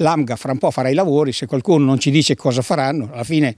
l'AMGA fra un po' farà i lavori, se qualcuno non ci dice cosa faranno, alla fine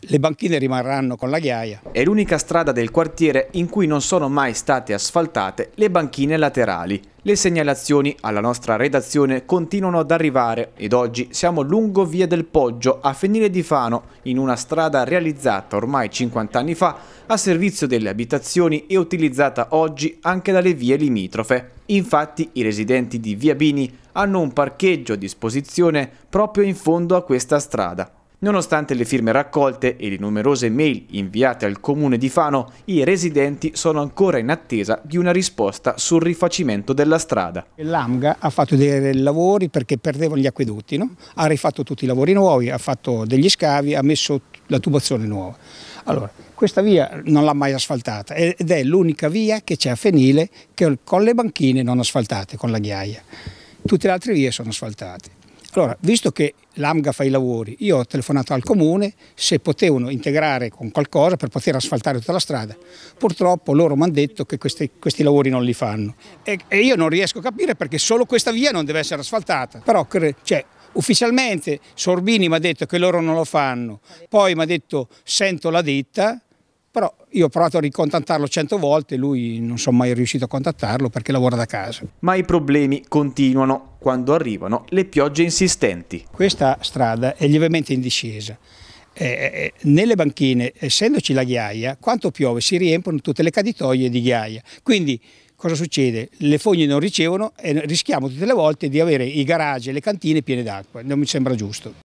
le banchine rimarranno con la ghiaia. È l'unica strada del quartiere in cui non sono mai state asfaltate le banchine laterali. Le segnalazioni alla nostra redazione continuano ad arrivare ed oggi siamo lungo via del Poggio a Fenile di Fano in una strada realizzata ormai 50 anni fa a servizio delle abitazioni e utilizzata oggi anche dalle vie limitrofe. Infatti i residenti di Via Bini hanno un parcheggio a disposizione proprio in fondo a questa strada Nonostante le firme raccolte e le numerose mail inviate al comune di Fano, i residenti sono ancora in attesa di una risposta sul rifacimento della strada. L'AMGA ha fatto dei lavori perché perdevano gli acquedotti, no? ha rifatto tutti i lavori nuovi, ha fatto degli scavi, ha messo la tubazione nuova. Allora, questa via non l'ha mai asfaltata ed è l'unica via che c'è a Fenile che con le banchine non asfaltate, con la ghiaia. Tutte le altre vie sono asfaltate. Allora, visto che l'AMGA fa i lavori, io ho telefonato al comune se potevano integrare con qualcosa per poter asfaltare tutta la strada. Purtroppo loro mi hanno detto che questi, questi, lavori non li fanno e, e, io non riesco a capire perché solo questa via non deve essere asfaltata. Però, cioè, ufficialmente Sorbini mi ha detto che loro non lo fanno, poi mi ha detto sento la ditta, però io ho provato a ricontattarlo cento volte, e lui non sono mai riuscito a contattarlo perché lavora da casa. Ma i problemi continuano quando arrivano le piogge insistenti. Questa strada è lievemente in discesa. Eh, eh, eh, nelle banchine, essendoci la ghiaia, quanto piove si riempiono tutte le caditoie di ghiaia. Quindi cosa succede? Le fogne non ricevono e rischiamo tutte le volte di avere i garage e le cantine piene d'acqua, non mi sembra giusto.